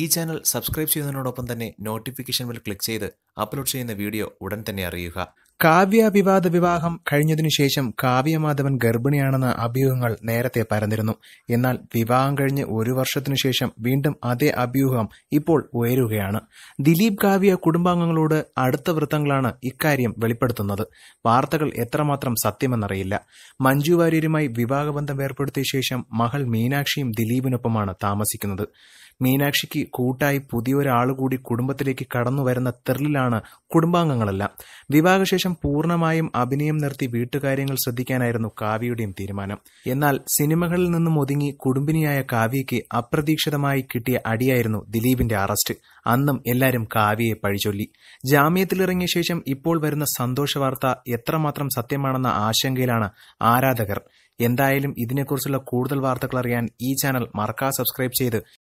ഈ channel subscribe ചെയ്യുന്നതിനോടൊപ്പം തന്നെ നോട്ടിഫിക്കേഷൻ ബെൽ ക്ലിക്ക് ചെയ്ത് അപ്ലോഡ് ചെയ്യുന്ന വീഡിയോ ഉടൻ തന്നെ അറിയുക കാവ്യ വിവാദ വിവാഹം കഴിഞ്ഞതിനു ശേഷം കാവ്യമാധവൻ ഗർഭിണിയാണെന്ന അഭ്യൂഹങ്ങൾ നേരത്തെ പരന്നിരുന്നു എന്നാൽ വിവാഹം കഴിഞ്ഞ് ഒരു വർഷത്തിനു ശേഷം വീണ്ടും അതേ അഭ്യൂഹം ഇപ്പോൾ ഉയരുകയാണ് ദിലീപ് കാവ്യ കുടുംബാംഗങ്ങളോട് അടുത്ത വൃത്തങ്ങളാണ് ഇക്കാര്യം വെളിപ്പെടുത്തുന്നത് വാർത്തകൾ എത്രമാത്രം സത്യമെന്നറിയില്ല മഞ്ജു വാര്യരുമായി വിവാഹബന്ധം ഏർപ്പെടുത്തിയ ശേഷം മകൾ മീനാക്ഷിയും ദിലീപിനൊപ്പമാണ് താമസിക്കുന്നത് മീനാക്ഷിക്ക് കൂട്ടായി പുതിയൊരാൾ കൂടി കുടുംബത്തിലേക്ക് കടന്നു വരുന്ന തെറിലാണ് കുടുംബാംഗങ്ങളെല്ലാം വിവാഹശേഷം പൂർണ്ണമായും അഭിനയം നിർത്തി വീട്ടുകാര്യങ്ങൾ ശ്രദ്ധിക്കാനായിരുന്നു കാവ്യയുടെയും തീരുമാനം എന്നാൽ സിനിമകളിൽ നിന്നും ഒതുങ്ങി കുടുംബിനിയായ കാവ്യയ്ക്ക് അപ്രതീക്ഷിതമായി കിട്ടിയ അടിയായിരുന്നു ദിലീപിന്റെ അറസ്റ്റ് അന്നും എല്ലാവരും കാവ്യയെ പഴിചൊല്ലി ജാമ്യത്തിലിറങ്ങിയ ശേഷം ഇപ്പോൾ വരുന്ന സന്തോഷ വാർത്ത എത്രമാത്രം സത്യമാണെന്ന ആശങ്കയിലാണ് ആരാധകർ എന്തായാലും ഇതിനെക്കുറിച്ചുള്ള കൂടുതൽ വാർത്തകൾ അറിയാൻ ഈ ചാനൽ മറക്കാ സബ്സ്ക്രൈബ് ചെയ്ത്